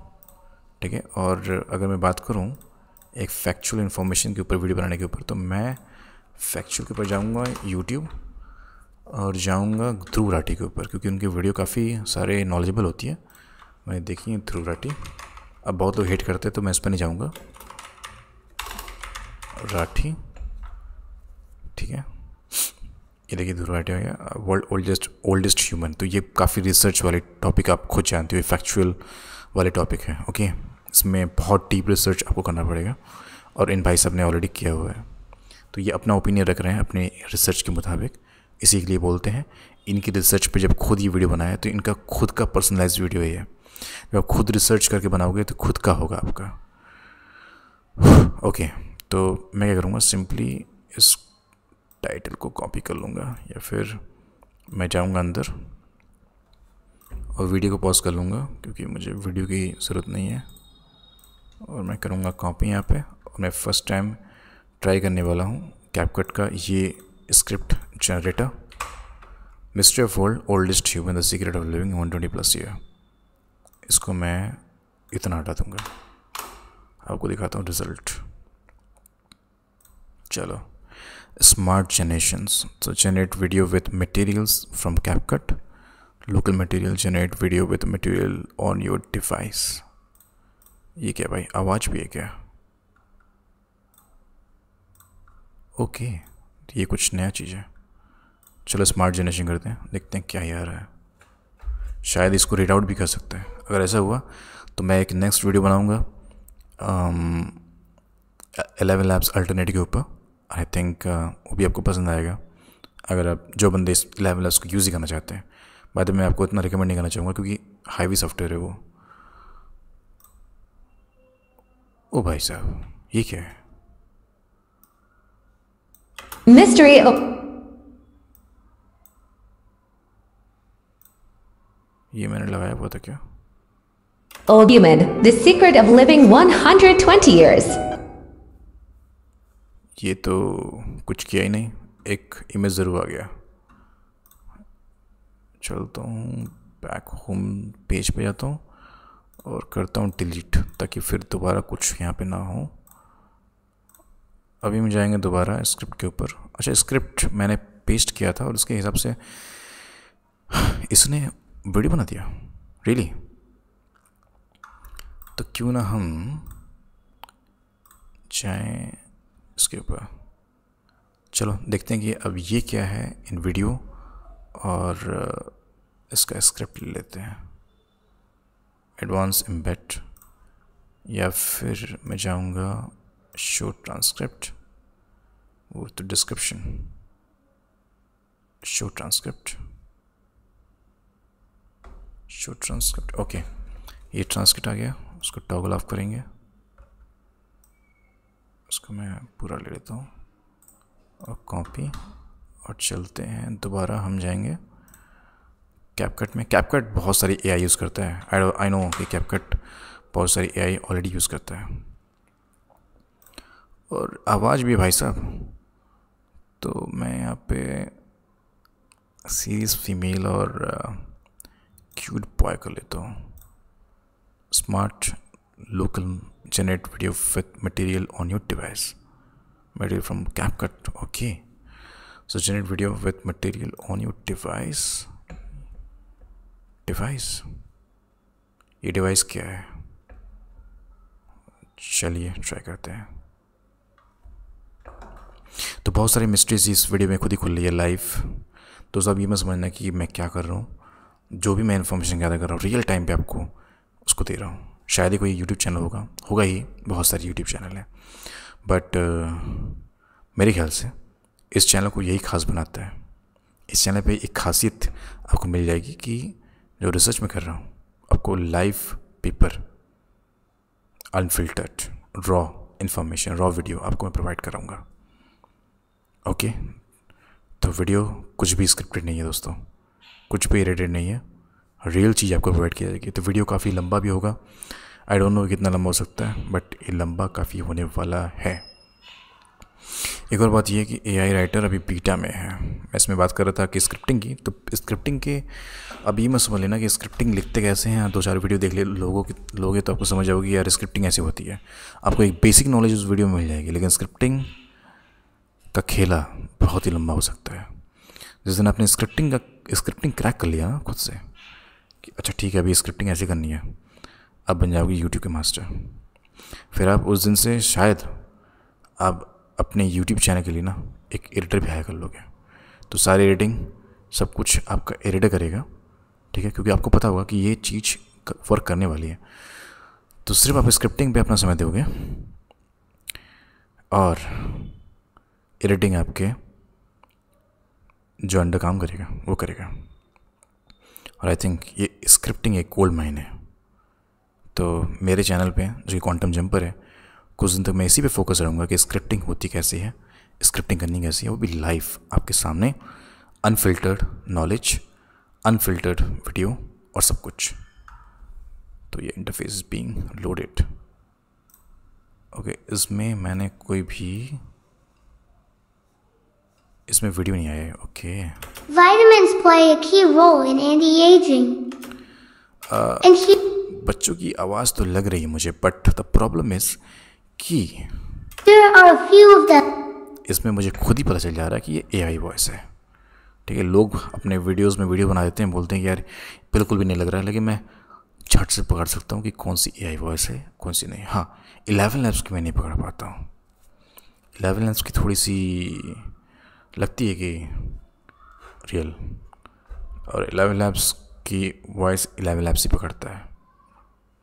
ठीक है और अगर मैं बात करूँ एक फैक्चुअल इन्फॉर्मेशन के ऊपर वीडियो बनाने के ऊपर तो मैं फैक्चुअल के ऊपर जाऊँगा यूट्यूब और जाऊँगा ध्रुव राठी के ऊपर क्योंकि उनकी वीडियो काफ़ी सारे नॉलेजेबल होती है मैंने देखी है ध्रुव राठी अब बहुत लोग हेट करते हैं तो मैं इस पर नहीं जाऊँगा राठी ठीक है ये देखिए राठी हो गया वर्ल्ड ओल्डेस्ट ओल्डेस्ट ह्यूमन तो ये काफ़ी रिसर्च वाले टॉपिक आप खुद जानते हो फैक्चुअल वाले टॉपिक है ओके इसमें बहुत डीप रिसर्च आपको करना पड़ेगा और इन भाई साहब ने ऑलरेडी किया हुआ है तो ये अपना ओपिनियन रख रहे हैं अपने रिसर्च के मुताबिक इसी के लिए बोलते हैं इनकी रिसर्च पे जब खुद ये वीडियो बनाया तो इनका खुद का पर्सनलाइज वीडियो ये है जब आप खुद रिसर्च करके बनाओगे तो खुद का होगा आपका ओके तो मैं क्या करूँगा सिंपली इस टाइटल को कॉपी कर लूँगा या फिर मैं जाऊँगा अंदर और वीडियो को पॉज कर लूँगा क्योंकि मुझे वीडियो की ज़रूरत नहीं है और मैं करूँगा कॉपी यहाँ पे और मैं फ़र्स्ट टाइम ट्राई करने वाला हूँ कैपकट का ये script generator mystery of world oldest human the secret of living one twenty plus year इसको मैं इतना हटा दूँगा आपको दिखाता हूँ रिज़ल्ट चलो smart generations so generate video with materials from CapCut local material generate video with material on your device ये क्या भाई आवाज़ भी है क्या ओके okay, ये कुछ नया चीज़ है चलो स्मार्ट जनरेशन करते हैं देखते हैं क्या यार आ रहा है शायद इसको रीड आउट भी कर सकते हैं अगर ऐसा हुआ तो मैं एक नेक्स्ट वीडियो बनाऊंगा एलेवन लैब्स अल्टरनेट के ऊपर आई थिंक uh, वो भी आपको पसंद आएगा अगर आप जो बंदे इस लेवल है उसको यूज़ ही करना चाहते हैं बाद में आपको इतना रिकमेंड नहीं करना चाहूँगा क्योंकि हाईवी सॉफ्टवेयर है वो ओ भाई साहब ये क्या है मिस्ट्री ये मैंने लगाया हुआ था क्या Old Human, The Secret of Living 120 Years ये तो कुछ किया ही नहीं एक इमेज ज़रूर आ गया चलता हूँ बैक होम पेज पे जाता हूँ और करता हूँ डिलीट ताकि फिर दोबारा कुछ यहाँ पे ना हो अभी हम जाएंगे दोबारा स्क्रिप्ट के ऊपर अच्छा स्क्रिप्ट मैंने पेस्ट किया था और उसके हिसाब से इसने वीडियो बना दिया रियली तो क्यों ना हम जाएँ इसके ऊपर चलो देखते हैं कि अब ये क्या है इन वीडियो और इसका स्क्रिप्ट ले लेते हैं एडवांस एम्बेट या फिर मैं जाऊंगा शो ट्रांसक्रिप्ट वो तो description show transcript show transcript okay ये ट्रांसक्रिप्ट आ गया उसको टॉगल ऑफ करेंगे उसको मैं पूरा ले लेता हूँ और कॉपी और चलते हैं दोबारा हम जाएंगे कैपकट में कैपकट बहुत सारी एआई यूज़ करता है आई नो कि कैपकट बहुत सारी एआई ऑलरेडी यूज़ करता है और आवाज़ भी भाई साहब तो मैं यहाँ पे सीरीज फीमेल और क्यूट बॉय कर लेता हूँ smart local generate video with material on your device material from CapCut okay so generate video with material on your device device ये device क्या है चलिए ट्राई करते हैं तो बहुत सारी मिस्ट्रीज इस वीडियो में खुद ही खुल रही है लाइव तो सब ये मैं समझना कि मैं क्या कर रहा हूँ जो भी मैं इन्फॉर्मेशन गैदर कर रहा हूँ रियल टाइम पे आपको उसको दे रहा हूँ शायद ही कोई यूट्यूब चैनल होगा होगा ही बहुत सारे यूट्यूब चैनल हैं बट uh, मेरे ख्याल से इस चैनल को यही ख़ास बनाता है इस चैनल पे एक खासियत आपको मिल जाएगी कि जो रिसर्च में कर रहा हूँ आपको live paper unfiltered raw information raw video आपको मैं प्रोवाइड कराऊँगा ओके तो वीडियो कुछ भी स्क्रिप्टेड नहीं है दोस्तों कुछ भी एडिटेड नहीं है रियल चीज़ आपको प्रोवाइड की जाएगी तो वीडियो काफ़ी लंबा भी होगा आई डोंट नो कितना लंबा हो सकता है बट ये लंबा काफ़ी होने वाला है एक और बात यह है कि ए राइटर अभी बीटा में है मैं इसमें बात कर रहा था कि स्क्रिप्टिंग की तो स्क्रिप्टिंग के अभी मैं समझ लेना कि स्क्रिप्टिंग लिखते कैसे हैं दो चार वीडियो देख ले लोगों के लोगे तो आपको समझ आओगे यार स्क्रिप्टिंग ऐसी होती है आपको एक बेसिक नॉलेज उस वीडियो में मिल जाएगी लेकिन स्क्रिप्टिंग का खेला बहुत ही लंबा हो सकता है जिस दिन आपने स्क्रिप्टिंग का स्क्रिप्टिंग क्रैक कर लिया खुद से कि अच्छा ठीक है अभी स्क्रिप्टिंग ऐसी करनी है आप बन जाओगे यूट्यूब के मास्टर फिर आप उस दिन से शायद आप अपने यूट्यूब चैनल के लिए ना एक एडिटर भी हायर कर लोगे तो सारी एडिटिंग सब कुछ आपका एडिटर करेगा ठीक है क्योंकि आपको पता होगा कि ये चीज़ वर्क करने वाली है तो सिर्फ आप स्क्रिप्टिंग पे अपना समय दोगे और एडिटिंग आपके जो अंडर काम करेगा वो करेगा और आई थिंक ये स्क्रिप्टिंग एक कोल्ड माइन है तो मेरे चैनल पे जो कि क्वांटम जंपर है कुछ दिन तक मैं इसी पे फोकस रहूँगा कि स्क्रिप्टिंग होती कैसी है स्क्रिप्टिंग करनी कैसी है वो भी लाइव आपके सामने अनफिल्टर्ड नॉलेज अनफिल्टर्ड वीडियो और सब कुछ तो ये interface is being loaded okay इसमें मैंने कोई भी इसमें वीडियो नहीं आया ओके विटामिंस प्ले अ की रोल इन एंटी एजिंग बच्चों की आवाज तो लग रही है मुझे बट द प्रॉब्लम इज कि इसमें मुझे खुद ही पता चल जा रहा है कि ये एआई वॉइस है ठीक है लोग अपने वीडियोस में वीडियो बना देते हैं बोलते हैं यार बिल्कुल भी नहीं लग रहा है लेकिन मैं झट से पकड़ सकता हूँ कि कौन सी एआई वॉइस है कौन सी नहीं हाँ इलेवन लैब्स की मैं नहीं पकड़ पाता हूँ इलेवन लैब्स की थोड़ी सी लगती है कि रियल और इलेवन लैब्स की वॉइस इलेवन लैब्स ही पकड़ता है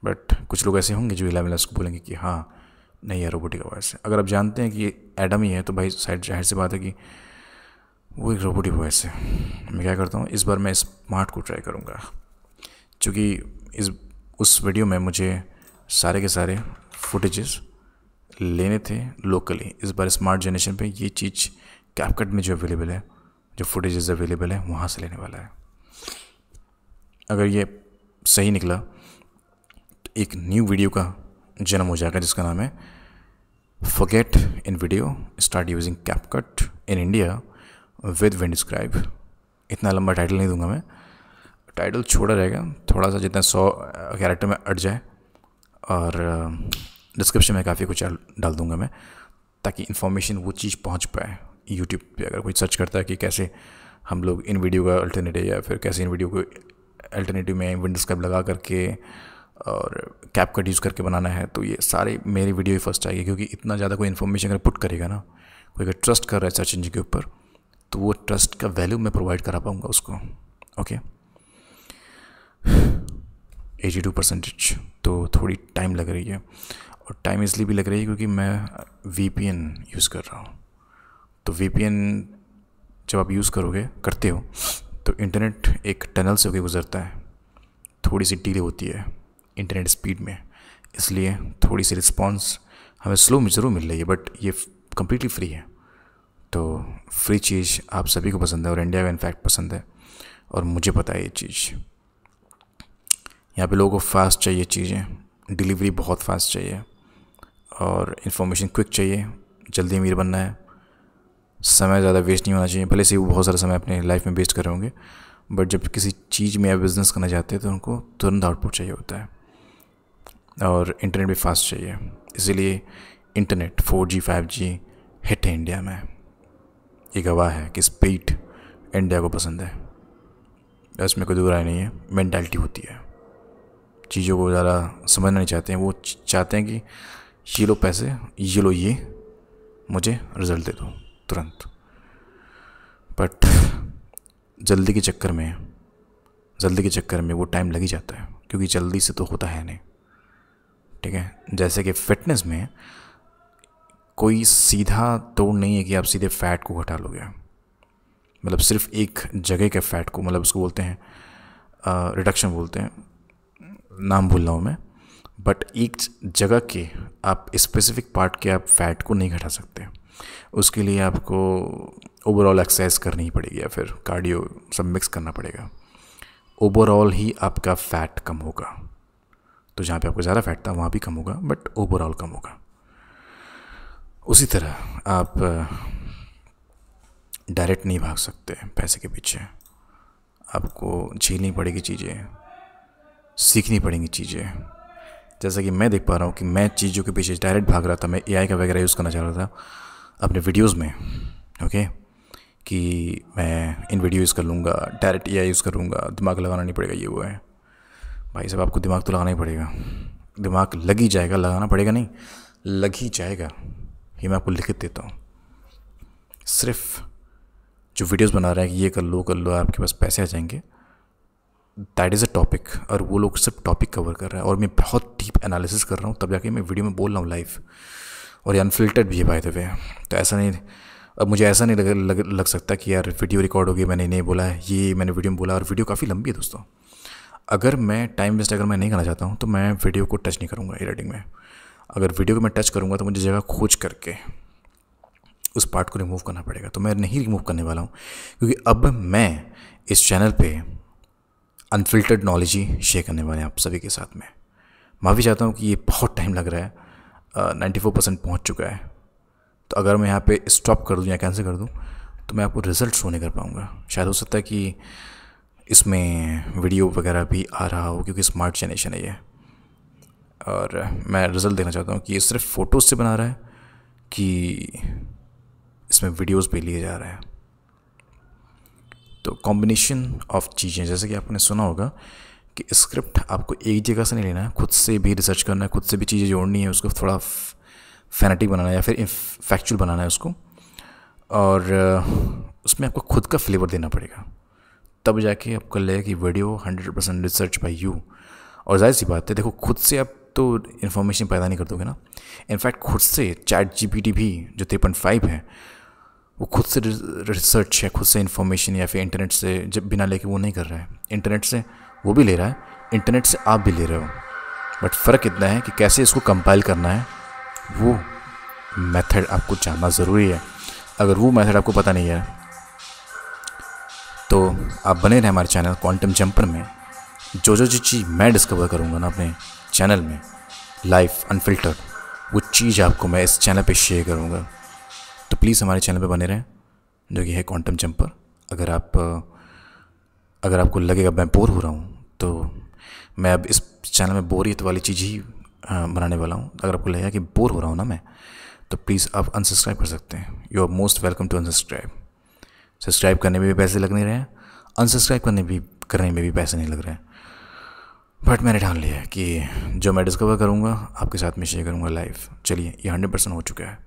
बट कुछ लोग ऐसे होंगे जो इलेवन लैब्स को बोलेंगे कि हाँ नहीं है रोबोटिक वॉयस वॉइस है अगर आप जानते हैं कि एडम ही है तो भाई साइड जाहिर सी बात है कि वो एक रोबोटिक वॉइस है मैं क्या करता हूँ इस बार मैं स्मार्ट को ट्राई करूँगा चूँकि इस उस वीडियो में मुझे सारे के सारे फुटेजेस लेने थे लोकली इस बार स्मार्ट जनरेशन पे ये चीज़ कैपकट में जो अवेलेबल है जो फुटेज अवेलेबल है वहाँ से लेने वाला है अगर ये सही निकला तो एक न्यू वीडियो का जन्म हो जाएगा जिसका नाम है forget InVideo start using CapCut in India with one describe इतना लंबा टाइटल नहीं दूंगा मैं टाइटल छोड़ा रहेगा थोड़ा सा जितना सौ कैरेक्टर में अट जाए और डिस्क्रिप्शन में काफ़ी कुछ डाल दूंगा मैं ताकि इन्फॉर्मेशन वो चीज़ पहुंच पाए यूट्यूब पे अगर कोई सर्च करता है कि कैसे हम लोग इन वीडियो का अल्टरनेटिव या फिर कैसे इन वीडियो को अल्टरनेटिव में विंडोज कैप लगा करके और कैप कट यूज़ करके बनाना है तो ये सारे मेरी वीडियो ही फर्स्ट आएगी क्योंकि इतना ज़्यादा कोई इन्फॉर्मेशन अगर पुट करेगा ना कोई अगर ट्रस्ट कर रहा है सर्च इंजन के ऊपर तो वो ट्रस्ट का वैल्यू मैं प्रोवाइड करा पाऊँगा उसको ओके एटी टू परसेंटेज तो थोड़ी टाइम लग रही है और टाइम इसलिए भी लग रही है क्योंकि मैं वी यूज़ कर रहा हूँ तो वी जब आप यूज़ करोगे करते हो तो इंटरनेट एक टनल से होकर गुजरता है थोड़ी सी डीले होती है इंटरनेट स्पीड में इसलिए थोड़ी सी रिस्पॉन्स हमें स्लो में ज़रूर मिल रही है बट ये कम्प्लीटली फ्री है तो फ्री चीज़ आप सभी को पसंद है और इंडिया का इनफैक्ट पसंद है और मुझे पता है ये चीज़ यहाँ पे लोगों को फास्ट चाहिए चीज़ें डिलीवरी बहुत फास्ट चाहिए और इन्फॉर्मेशन क्विक चाहिए जल्दी अमीर बनना है समय ज़्यादा वेस्ट नहीं होना चाहिए भले से वो बहुत सारा समय अपने लाइफ में वेस्ट कर रहे होंगे बट जब किसी चीज़ में या बिज़नेस करना चाहते हैं तो उनको तुरंत आउटपुट चाहिए होता है और इंटरनेट भी फास्ट चाहिए इसीलिए इंटरनेट 4G 5G हिट है इंडिया में ये गवाह है कि स्पीड इंडिया को पसंद है इसमें कोई दो राय नहीं है मैंटेलिटी होती है चीज़ों को ज़्यादा समझना नहीं चाहते हैं वो चाहते हैं कि ये लो पैसे ये लो ये मुझे रिज़ल्ट दे दो तुरंत बट जल्दी के चक्कर में जल्दी के चक्कर में वो टाइम लग ही जाता है क्योंकि जल्दी से तो होता है नहीं ठीक है जैसे कि फिटनेस में कोई सीधा तोड़ नहीं है कि आप सीधे फैट को घटा लोगे मतलब सिर्फ एक जगह के फैट को मतलब उसको बोलते हैं रिडक्शन बोलते हैं नाम भूल रहा हूँ मैं बट एक जगह के आप स्पेसिफिक पार्ट के आप फैट को नहीं घटा सकते उसके लिए आपको ओवरऑल एक्सरसाइज करनी ही पड़ेगी या फिर कार्डियो सब मिक्स करना पड़ेगा ओवरऑल ही आपका फ़ैट कम होगा तो जहाँ पे आपको ज़्यादा फैट था वहाँ भी कम होगा बट ओवरऑल कम होगा उसी तरह आप डायरेक्ट नहीं भाग सकते पैसे के पीछे आपको झेलनी पड़ेगी चीज़ें सीखनी पड़ेंगी चीज़ें जैसा कि मैं देख पा रहा हूँ कि मैं चीज़ों के पीछे डायरेक्ट भाग रहा था मैं एआई का वगैरह यूज़ करना चाह रहा था अपने वीडियोस में ओके कि मैं इन वीडियो यूज़ कर लूँगा डायरेक्ट ए यूज़ करूँगा दिमाग लगाना नहीं पड़ेगा ये वो है भाई साहब आपको दिमाग तो लगाना ही पड़ेगा दिमाग लग ही जाएगा लगाना पड़ेगा नहीं लग ही जाएगा ये मैं आपको लिखित देता हूँ सिर्फ जो वीडियोस बना रहे हैं कि ये कर लो कर लो आपके पास पैसे आ जाएंगे दैट इज़ अ टॉपिक और वो लोग सिर्फ टॉपिक कवर कर रहे हैं और मैं बहुत डीप एनालिसिस कर रहा हूँ तब जाके मैं वीडियो में बोल रहा हूँ लाइव और ये अनफिल्टर्ड भी है बाय द वे तो ऐसा नहीं अब मुझे ऐसा नहीं लग, लग, लग सकता कि यार वीडियो रिकॉर्ड होगी मैंने नहीं बोला है ये मैंने वीडियो में बोला और वीडियो काफ़ी लंबी है दोस्तों अगर मैं टाइम वेस्ट अगर मैं नहीं करना चाहता हूँ तो मैं वीडियो को टच नहीं करूँगा एडिटिंग में अगर वीडियो को मैं टच करूँगा तो मुझे जगह खोज करके उस पार्ट को रिमूव करना पड़ेगा तो मैं नहीं रिमूव करने वाला हूँ क्योंकि अब मैं इस चैनल पे अनफिल्टर्ड नॉलेज ही शेयर करने वाले हैं आप सभी के साथ में माफ़ी चाहता हूँ कि ये बहुत टाइम लग रहा है नाइन्टी फोर परसेंट पहुँच चुका है तो अगर मैं यहाँ पे स्टॉप कर दूँ या कैंसिल कर दूँ तो मैं आपको रिज़ल्ट शो नहीं कर पाऊँगा शायद हो सकता है कि इसमें वीडियो वगैरह भी आ रहा हो क्योंकि स्मार्ट जनरेशन है ये और मैं रिज़ल्ट देखना चाहता हूँ कि ये सिर्फ फ़ोटोज़ से बना रहा है कि इसमें वीडियोज़ भी लिए जा रहे हैं तो कॉम्बिनेशन ऑफ चीज़ें जैसे कि आपने सुना होगा कि स्क्रिप्ट आपको एक जगह से नहीं लेना है खुद से भी रिसर्च करना है खुद से भी चीज़ें जोड़नी है उसको थोड़ा फैनेटिक बनाना है या फिर फैक्चुअल बनाना है उसको और उसमें आपको खुद का फ्लेवर देना पड़ेगा तब जाके आपको लगेगा कि video hundred percent research by you और जाहिर सी बात है देखो खुद से आप तो इन्फॉर्मेशन पैदा नहीं कर दोगे ना इनफैक्ट खुद से चैट जी भी जो थ्री पॉइंट फाइव है वो खुद से रिसर्च या खुद से इन्फॉर्मेशन या फिर इंटरनेट से जब बिना लेके वो नहीं कर रहा है इंटरनेट से वो भी ले रहा है इंटरनेट से आप भी ले रहे हो बट फ़र्क इतना है कि कैसे इसको कंपाइल करना है वो मेथड आपको जानना ज़रूरी है अगर वो मेथड आपको पता नहीं है तो आप बने रहें हमारे चैनल क्वांटम जंपर में जो जो जो चीज़ मैं डिस्कवर करूँगा ना अपने चैनल में लाइफ अनफिल्टर्ड वो चीज़ आपको मैं इस चैनल पे शेयर करूँगा तो प्लीज़ हमारे चैनल पे बने रहें जो कि है क्वांटम जंपर अगर आप अगर आपको लगेगा मैं बोर हो रहा हूँ तो मैं अब इस चैनल में बोरियत वाली चीज़ ही बनाने वाला हूँ अगर आपको लगेगा कि बोर हो रहा हूँ ना मैं तो प्लीज़ आप अनसब्सक्राइब कर सकते हैं you are most welcome to unsubscribe subscribe करने में भी पैसे लग नहीं रहे हैं अनसब्सक्राइब करने भी करने में भी पैसे नहीं लग रहे हैं बट मैंने ठान लिया है कि जो मैं डिस्कवर करूँगा आपके साथ में शेयर करूँगा लाइफ चलिए ये हंड्रेड परसेंट हो चुका है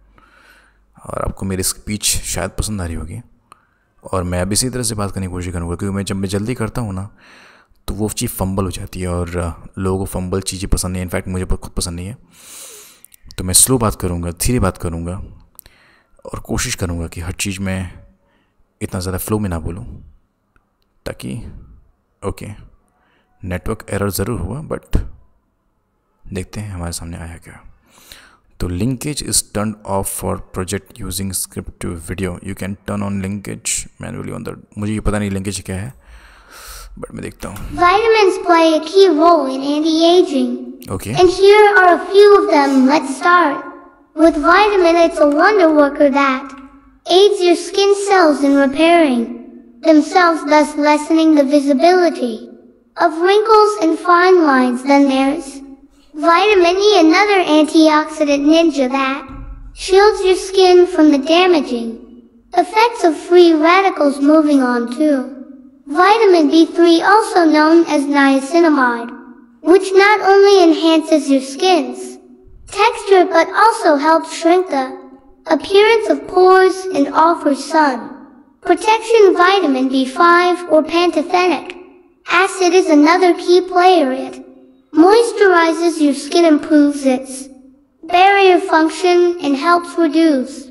और आपको मेरी स्पीच शायद पसंद आ रही होगी और मैं अब इसी तरह से बात करने की कोशिश करूँगा क्योंकि मैं जब मैं जल्दी करता हूँ ना तो वो चीज़ फंबल हो जाती है और लोगों को फंबल चीज़ें पसंद नहीं है इनफैक्ट मुझे खुद पसंद नहीं है तो मैं स्लो बात करूँगा धीरे बात करूँगा और कोशिश करूँगा कि हर चीज़ में इतना ज़्यादा फ्लो में ना बोलूँ ताकि ओके नेटवर्क एरर ज़रूर हुआ बट देखते हैं हमारे सामने आया क्या तो linkage is turn off for project using script video you can turn on linkage manually on the मुझे ये पता नहीं लिंकेज क्या है बट मैं देखता हूँ Vitamins play a key role in anti-aging. Okay. And here are a few of them. Let's start. With vitamin, it's a wonder worker that aids your skin cells in repairing themselves, thus lessening the visibility of wrinkles and fine lines. Then there's vitamin E, another antioxidant ninja that shields your skin from the damaging effects of free radicals moving on to Vitamin B3 also known as niacinamide, which not only enhances your skin's texture but also helps shrink the appearance of pores and offers sun protection vitamin B5 or pantothenic acid is another key player it moisturizes your skin improves its barrier function and helps reduce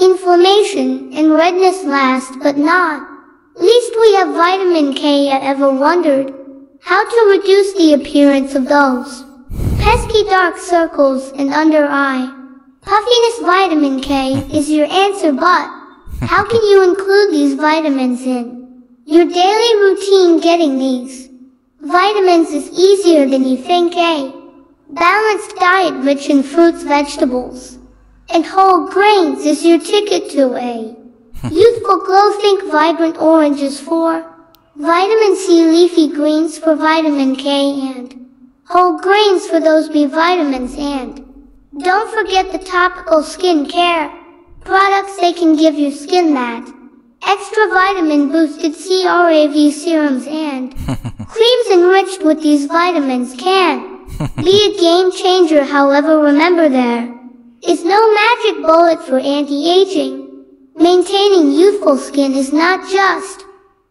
inflammation and redness last but not least we have vitamin K. I ever wondered how to reduce the appearance of those pesky dark circles and under eye. Puffiness vitamin K is your answer, but how can you include these vitamins in your daily routine getting these? Vitamins is easier than you think, A. Eh? Balanced diet rich in fruits, vegetables, and whole grains is your ticket to A. Eh? Youthful glow think vibrant oranges for vitamin C leafy greens for vitamin K and whole grains for those B vitamins and don't forget the topical skin care products they can give your skin that extra vitamin boosted CRAV serums and creams enriched with these vitamins can be a game changer however remember there is no magic bullet for anti-aging Maintaining youthful skin is not just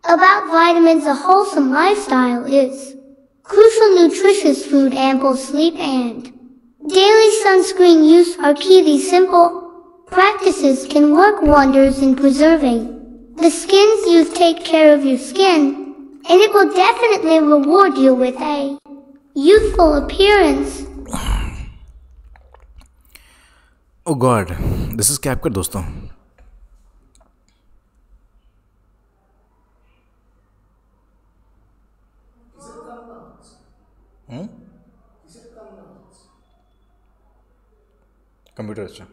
about vitamins. A wholesome lifestyle is crucial nutritious food, ample sleep, and daily sunscreen use are key. These simple practices can work wonders in preserving the skin's youth. Take care of your skin, and it will definitely reward you with a youthful appearance. Oh God! This is Capcut, friends. Computer अच्छा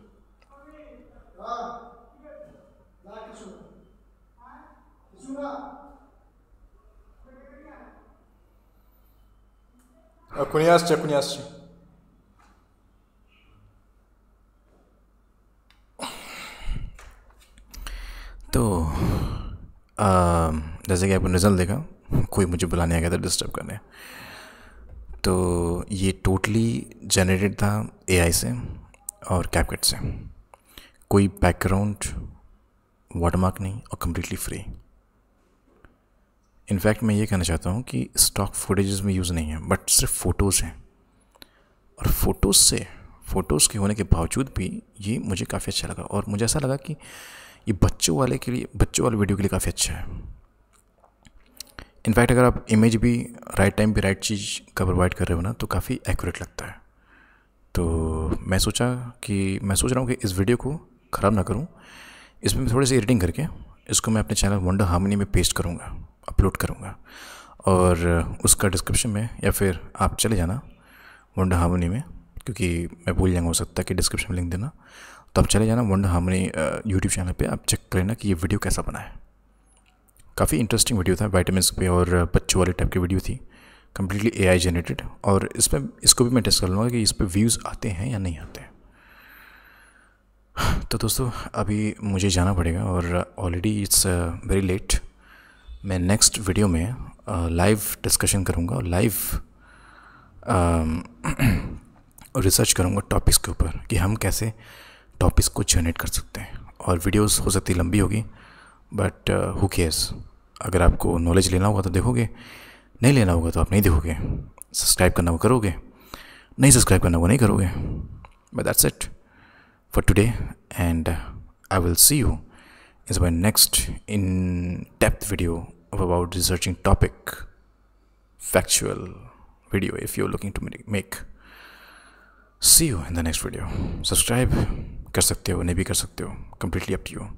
কোনে तो um, जैसे कि आपने result देखा कोई मुझे बुलाने आ गया था डिस्टर्ब करने तो ये टोटली जनरेटेड था ए से और कैपकट से कोई बैकग्राउंड वाटरमार्क नहीं और कम्प्लीटली फ्री इनफैक्ट मैं ये कहना चाहता हूँ कि स्टॉक फुटेज में यूज़ नहीं है बट सिर्फ फ़ोटोज़ हैं और फ़ोटोज़ से फ़ोटोज़ के होने के बावजूद भी ये मुझे काफ़ी अच्छा लगा और मुझे ऐसा लगा कि ये बच्चों वाले के लिए बच्चों वाले वीडियो के लिए काफ़ी अच्छा है इनफैक्ट अगर आप इमेज भी राइट टाइम पे राइट चीज़ का प्रोवाइड कर रहे हो ना तो काफ़ी एक्यूरेट लगता है तो मैं सोचा कि मैं सोच रहा हूँ कि इस वीडियो को ख़राब ना करूँ इसमें मैं थोड़ी सी एडिटिंग करके इसको मैं अपने चैनल वंडर हार्मनी में पेस्ट करूँगा अपलोड करूँगा और उसका डिस्क्रिप्शन में या फिर आप चले जाना वंडर हार्मनी में क्योंकि मैं भूल जाऊँगा हो सकता है कि डिस्क्रिप्शन में लिंक देना तो आप चले जाना वंडर हार्मनी यूट्यूब चैनल पे आप चेक कर लेना कि ये वीडियो कैसा बना है काफ़ी इंटरेस्टिंग वीडियो था वाइटामस पे और बच्चों वाले टाइप की वीडियो थी कम्प्लीटली ए आई जनरेटेड और इस पर इसको भी मैं टेस्ट कर लूँगा कि इस पर व्यूज़ आते हैं या नहीं आते हैं तो दोस्तों अभी मुझे जाना पड़ेगा और ऑलरेडी इट्स वेरी लेट मैं नेक्स्ट वीडियो में लाइव डिस्कशन करूँगा और लाइव रिसर्च करूँगा टॉपिक्स के ऊपर कि हम कैसे टॉपिक्स को जनरेट कर सकते हैं और वीडियोस हो सकती लंबी होगी बट हु केयर्स अगर आपको नॉलेज लेना होगा तो देखोगे नहीं लेना होगा तो आप नहीं देखोगे सब्सक्राइब करना वो करोगे नहीं सब्सक्राइब करना वो नहीं करोगे but that's it for today and I will see you is my next in depth video about researching topic factual video if you looking to make see you in the next video subscribe कर सकते हो नहीं भी कर सकते हो completely up to you